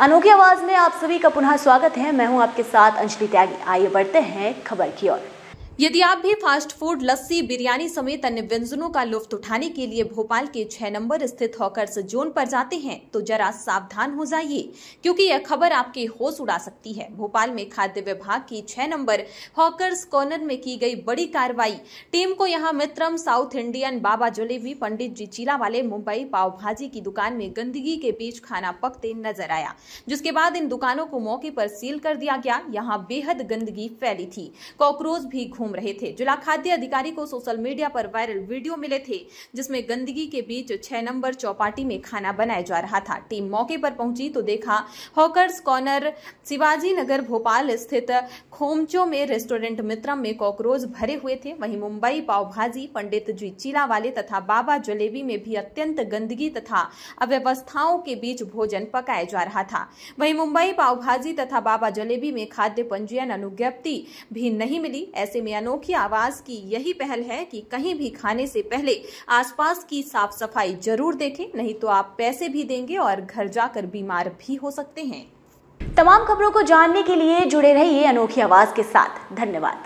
अनोखी आवाज में आप सभी का पुनः स्वागत है मैं हूं आपके साथ अंजलि त्यागी आइए बढ़ते हैं खबर की ओर यदि आप भी फास्ट फूड लस्सी बिरयानी समेत अन्य व्यंजनों का लुफ्त उठाने के लिए भोपाल के छह नंबर स्थित हॉकर्स जोन पर जाते हैं तो जरा सावधान हो जाइए क्योंकि यह खबर आपके होश उड़ा सकती है भोपाल में खाद्य विभाग की छह नंबर हॉकर्स कॉर्नर में की गई बड़ी कार्रवाई टीम को यहाँ मित्रम साउथ इंडियन बाबा जलेबी पंडित जी चीला वाले मुंबई पाव भाजी की दुकान में गंदगी के बीच खाना पकते नजर आया जिसके बाद इन दुकानों को मौके पर सील कर दिया गया यहाँ बेहद गंदगी फैली थी कॉकरोच भी घूम घूम रहे थे जिला खाद्य अधिकारी को सोशल मीडिया पर वायरल वीडियो मिले थे जिसमें गंदगी के बीच छह नंबर चौपाटी में खाना बनाया जा रहा था टीम मौके पर पहुंची तो देखा हॉकर्स कॉर्नर शिवाजी नगर भोपाल स्थित खोमचो में रेस्टोरेंट मित्रम में कॉकरोच भरे हुए थे वहीं मुंबई पाव भाजी पंडित जी चीला वाले तथा बाबा जलेबी में भी अत्यंत गंदगी तथा अव्यवस्थाओं के बीच भोजन पकाया जा रहा था वही मुंबई पाव भाजी तथा बाबा जलेबी में खाद्य पंजीयन अनुज्ञप्ति भी नहीं मिली ऐसे में अनोखी आवाज की यही पहल है कि कहीं भी खाने से पहले आसपास की साफ सफाई जरूर देखें नहीं तो आप पैसे भी देंगे और घर जाकर बीमार भी हो सकते हैं तमाम खबरों को जानने के लिए जुड़े रहिए अनोखी आवाज के साथ धन्यवाद